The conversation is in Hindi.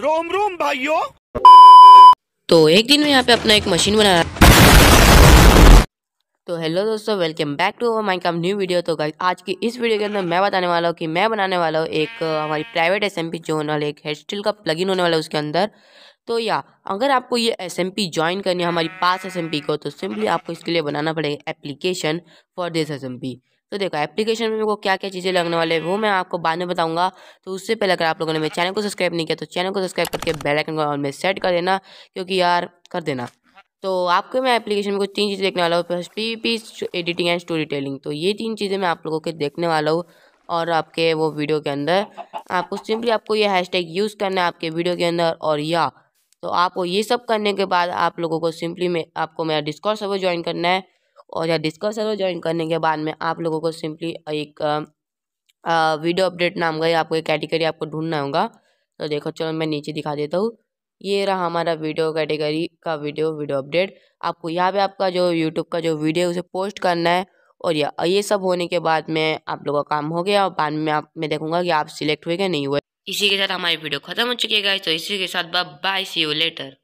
रोम रोम भाइयों तो एक दिन में यहाँ पे अपना एक मशीन रहा तो हेलो दोस्तों welcome back to my come new video तो गाइस आज की इस वीडियो के अंदर मैं बताने वाला हूँ कि मैं बनाने वाला हूँ एक हमारी प्राइवेट एस एम पी जो होने एक हेड स्टील का प्लगइन होने वाला है उसके अंदर तो या अगर आपको ये एस एम पी ज्वाइन करनी है हमारी पास एस एम पी को तो सिंपली आपको इसके लिए बनाना पड़ेगा application for this S M P तो देखो एप्लीकेशन में मेरे को क्या क्या चीज़ें लगने वाले हैं वो मैं आपको बाद में बताऊंगा तो उससे पहले अगर आप लोगों ने मेरे चैनल को सब्सक्राइब नहीं किया तो चैनल को सब्सक्राइब करके बेल आइकन को ऑन में सेट कर देना क्योंकि यार कर देना तो आपको मैं एप्लीकेशन में कुछ तीन चीज़ें देखने वाला हूँ P P editing and storytelling तो ये तीन चीज़ें मैं आप लोगों के देखने वाला हूँ और आपके वो वीडियो के अंदर आपको सिंपली आपको ये टैग यूज़ करना है आपके वीडियो के अंदर और या तो आपको ये सब करने के बाद आप लोगों को सिंपली मैं आपको मेरा डिस्कॉर्ड सर्वर ज्वाइन करना है और या डिस्कस सर्वर ज्वाइन करने के बाद में आप लोगों को सिंपली एक वीडियो अपडेट नाम का आपको एक कैटेगरी आपको ढूंढना होगा तो देखो चलो मैं नीचे दिखा देता हूँ ये रहा हमारा वीडियो कैटेगरी का वीडियो वीडियो अपडेट आपको यहाँ पे आपका जो यूट्यूब का जो वीडियो उसे पोस्ट करना है और या ये सब होने के बाद में आप लोगों का काम हो गया और बाद में आप मैं देखूंगा कि आप सिलेक्ट हुए कि नहीं हुए इसी के साथ हमारी वीडियो खत्म हो चुकी है तो इसी के साथ बाय सी यू लेटर